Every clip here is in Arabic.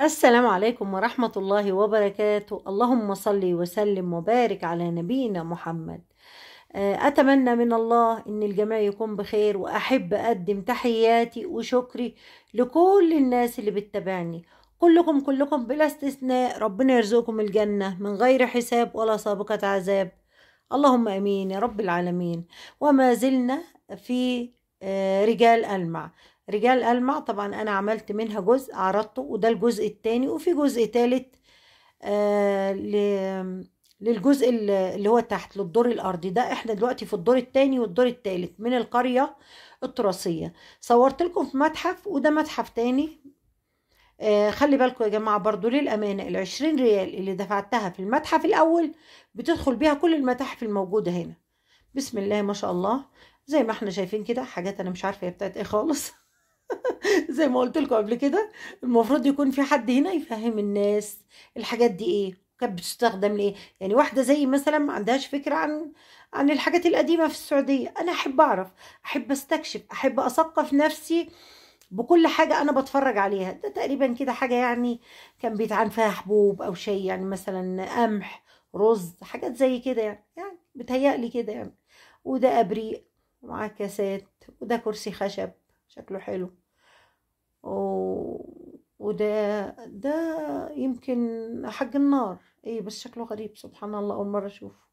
السلام عليكم ورحمة الله وبركاته اللهم صل وسلم وبارك على نبينا محمد آه، أتمنى من الله أن الجميع يكون بخير وأحب أقدم تحياتي وشكري لكل الناس اللي بتتابعني كلكم كلكم بلا استثناء ربنا يرزقكم الجنة من غير حساب ولا سابقة عذاب اللهم امين يا رب العالمين وما زلنا في آه، رجال المع رجال ألمع طبعا أنا عملت منها جزء عرضته وده الجزء الثاني وفي جزء ثالث آه، للجزء اللي هو تحت للدور الأرضي ده احنا دلوقتي في الدور الثاني والدور الثالث من القرية التراثية صورت لكم في متحف وده متحف ثاني آه، خلي بالكم يا جماعة برضو للأمانة العشرين ريال اللي دفعتها في المتحف الأول بتدخل بيها كل المتاحف الموجودة هنا بسم الله ما شاء الله زي ما احنا شايفين كده حاجات أنا مش عارفة هي بتاعت ايه خالص زي ما قلت لكم قبل كده المفروض يكون في حد هنا يفهم الناس الحاجات دي ايه كانت بتستخدم ليه يعني واحده زي مثلا ما عندهاش فكره عن عن الحاجات القديمه في السعوديه انا احب اعرف احب استكشف احب اثقف نفسي بكل حاجه انا بتفرج عليها ده تقريبا كده حاجه يعني كان بيتعان فيها حبوب او شيء يعني مثلا قمح رز حاجات زي كده يعني يعني بتهيألي كده يعني وده ابريق ومعاه كاسات وده كرسي خشب شكله حلو و... وده ده يمكن حق النار ايه بس شكله غريب سبحان الله اول مره اشوفه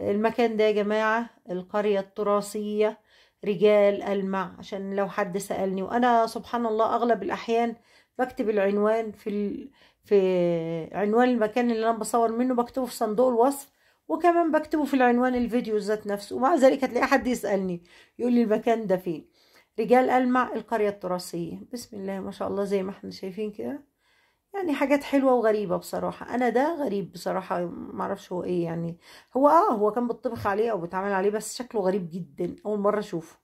المكان ده يا جماعه القريه التراثيه رجال المع عشان لو حد سالني وانا سبحان الله اغلب الاحيان بكتب العنوان في ال... في عنوان المكان اللي انا بصور منه بكتبه في صندوق الوصف وكمان بكتبه في العنوان الفيديو ذات نفسه ومع ذلك هتلاقي حد يسالني يقول لي المكان ده فين رجال ألمع القرية التراثية بسم الله ما شاء الله زي ما احنا شايفين كده يعني حاجات حلوة وغريبة بصراحة أنا ده غريب بصراحة معرفش هو إيه يعني هو آه هو كان بتطبخ عليه أو بيتعمل عليه بس شكله غريب جدا أول مرة أشوفه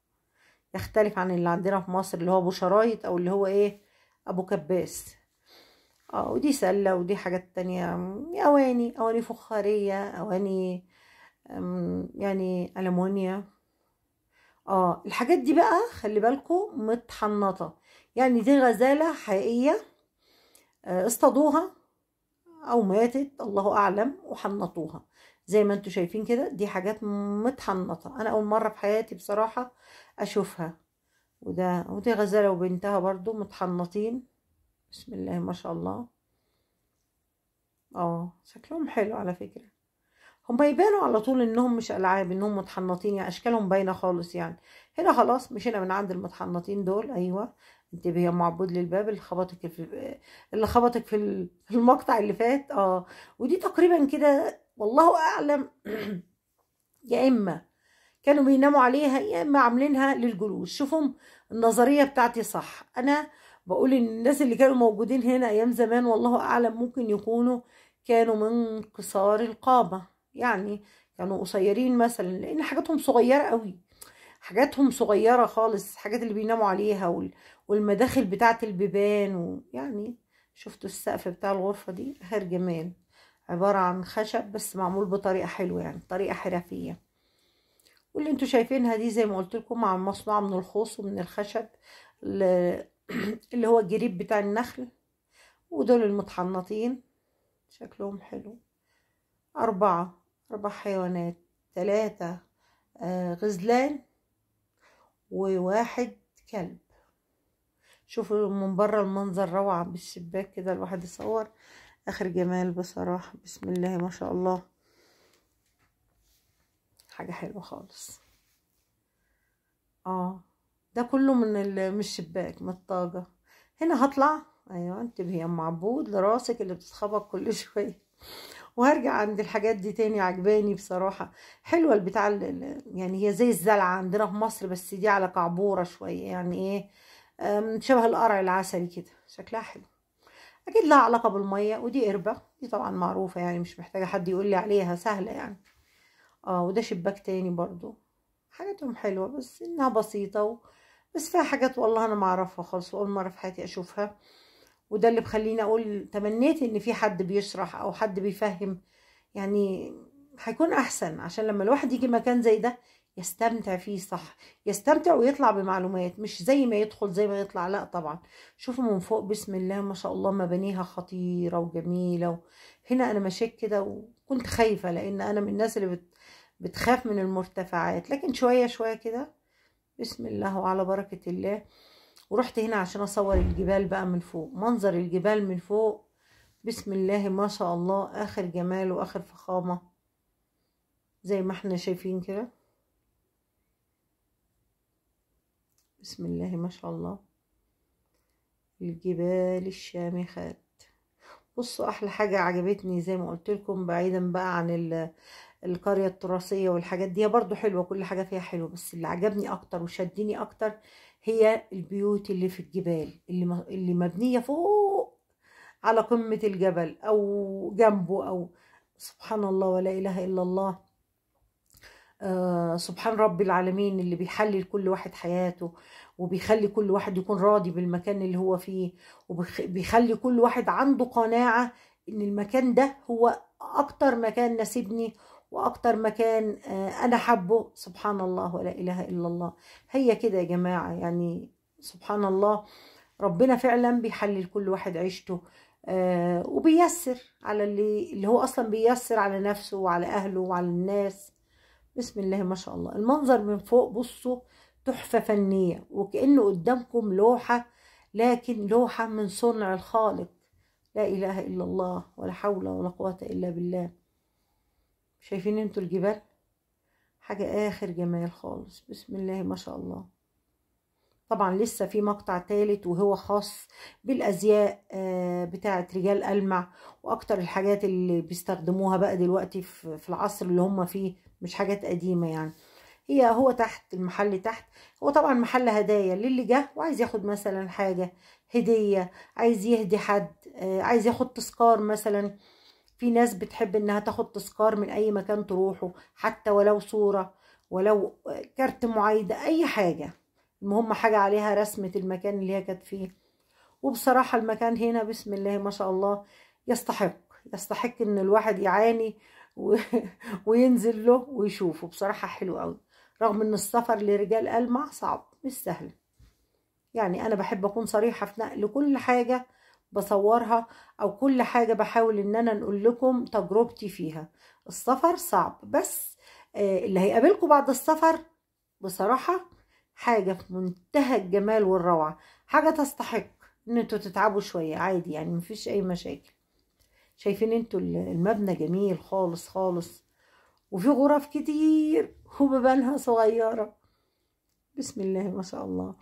يختلف عن اللي عندنا في مصر اللي هو أبو شرايط أو اللي هو إيه أبو كباس اه ودي سلة ودي حاجات تانية أواني أواني فخارية أواني يعني ألمونيا اه الحاجات دي بقى خلي بالكم متحنطه يعني دي غزاله حقيقيه آه، اصطادوها او ماتت الله اعلم وحنطوها زي ما انتم شايفين كده دي حاجات متحنطه انا اول مره في حياتي بصراحه اشوفها وده ودي غزاله وبنتها برضو متحنطين بسم الله ما شاء الله اه شكلهم حلو على فكره هما يبانوا على طول انهم مش العاب انهم متحنطين يعني اشكالهم باينه خالص يعني هنا خلاص مشينا من عند المتحنطين دول ايوه انتبهي يا معبود للباب اللي خبطك في اللي خبطك في المقطع اللي فات اه ودي تقريبا كده والله اعلم يا اما كانوا بيناموا عليها يا اما عاملينها للجلوس شوفهم النظريه بتاعتي صح انا بقول ان الناس اللي كانوا موجودين هنا ايام زمان والله اعلم ممكن يكونوا كانوا من قصار القامه يعني كانوا قصيرين مثلا لان حاجاتهم صغيره قوي حاجاتهم صغيره خالص الحاجات اللي بيناموا عليها والمداخل بتاعه البيبان ويعني شفتوا السقف بتاع الغرفه دي هر جمال عباره عن خشب بس معمول بطريقه حلوه يعني طريقه حرفيه واللي انتوا شايفينها دي زي ما قلت لكم مع مصنوعه من الخوص ومن الخشب اللي هو الجريب بتاع النخل ودول المتحنطين شكلهم حلو أربعة أربع حيوانات ثلاثة آه، غزلان وواحد كلب شوفوا من بره المنظر روعة بالشباك كده الواحد يصور آخر جمال بصراحة بسم الله ما شاء الله حاجة حلوة خالص اه ده كله من الشباك من الطاقة هنا هطلع ايوه انتبهي يا ام عبود لراسك اللي بتتخبط كل شوية وهرجع عند الحاجات دي تاني عجباني بصراحة حلوة البتاع يعني هي زي الزلعة عندنا في مصر بس دي على قعبورة شوية يعني ايه شبه القرع العسلي كده شكلها حلو اكيد لها علاقة بالمية ودي قربة دي طبعا معروفة يعني مش محتاجة حد يقول لي عليها سهلة يعني اه وده شباك تاني برضو حاجاتهم حلوة بس انها بسيطة و... بس فيها حاجات والله انا معرفها خالص واول مرة في حياتي اشوفها وده اللي بخليني اقول تمنيت ان في حد بيشرح او حد بيفهم يعني هيكون احسن عشان لما الواحد يجي مكان زي ده يستمتع فيه صح يستمتع ويطلع بمعلومات مش زي ما يدخل زي ما يطلع لا طبعا شوفوا من فوق بسم الله ما شاء الله مبانيها خطيرة وجميلة و... هنا انا مشيت كده وكنت خايفة لان انا من الناس اللي بت... بتخاف من المرتفعات لكن شوية شوية كده بسم الله وعلى بركة الله ورحت هنا عشان اصور الجبال بقى من فوق منظر الجبال من فوق بسم الله ما شاء الله اخر جمال واخر فخامة زي ما احنا شايفين كده بسم الله ما شاء الله الجبال الشامخات بصوا احلى حاجة عجبتني زي ما قلت لكم بعيدا بقى عن القرية التراثية والحاجات دي برضو حلوة كل حاجة فيها حلوة بس اللي عجبني اكتر وشدني اكتر هي البيوت اللي في الجبال اللي اللي مبنيه فوق على قمه الجبل او جنبه او سبحان الله ولا اله الا الله آه سبحان رب العالمين اللي بيحلل كل واحد حياته وبيخلي كل واحد يكون راضي بالمكان اللي هو فيه وبيخلي كل واحد عنده قناعة ان المكان ده هو اكتر مكان ناسبني واكتر مكان آه، انا حبه سبحان الله ولا اله الا الله هي كده يا جماعه يعني سبحان الله ربنا فعلا بيحلل كل واحد عيشته آه، وبيسر على اللي اللي هو اصلا بيسر على نفسه وعلى اهله وعلى الناس بسم الله ما شاء الله المنظر من فوق بصوا تحفه فنيه وكانه قدامكم لوحه لكن لوحه من صنع الخالق لا اله الا الله ولا حول ولا قوه الا بالله شايفين انتوا الجبال حاجة اخر جمال خالص بسم الله ما شاء الله طبعا لسه في مقطع تالت وهو خاص بالازياء آه، بتاعت رجال المع واكتر الحاجات اللي بيستخدموها بقى دلوقتي في العصر اللي هم فيه مش حاجات قديمه يعني هي هو تحت المحل تحت هو طبعا محل هدايا للي جه وعايز ياخد مثلا حاجه هديه عايز يهدي حد آه، عايز ياخد تذكار مثلا في ناس بتحب انها تاخد تذكار من اي مكان تروحه حتى ولو صورة ولو كارت معايدة اي حاجة المهم حاجة عليها رسمة المكان اللي هي كانت فيه وبصراحة المكان هنا بسم الله ما شاء الله يستحق يستحق ان الواحد يعاني و... وينزل له ويشوفه بصراحة حلو قوي رغم ان السفر لرجال ألمع صعب مش سهل يعني انا بحب اكون صريحة في نقل كل حاجة بصورها او كل حاجه بحاول ان انا نقول لكم تجربتي فيها السفر صعب بس آه، اللي هيقابلكم بعد السفر بصراحه حاجه في منتهى الجمال والروعه حاجه تستحق ان انتوا تتعبوا شويه عادي يعني مفيش اي مشاكل شايفين انتوا المبنى جميل خالص خالص وفي غرف كتير وببانها صغيره بسم الله ما شاء الله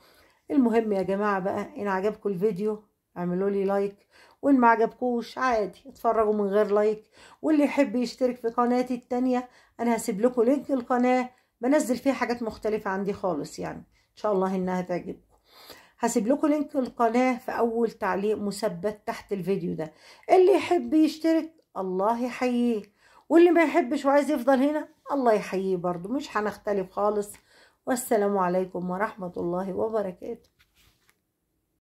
المهم يا جماعه بقى ان عجبكم الفيديو اعملوا لي لايك وان ما عجبكوش عادي اتفرجوا من غير لايك واللي يحب يشترك في قناتي التانية انا هسيب لكم لينك القناه بنزل فيها حاجات مختلفه عندي خالص يعني ان شاء الله انها تعجبكم هسيب لكم لينك القناه في اول تعليق مثبت تحت الفيديو ده اللي يحب يشترك الله يحييه واللي ما يحبش وعايز يفضل هنا الله يحييه برضو مش هنختلف خالص والسلام عليكم ورحمه الله وبركاته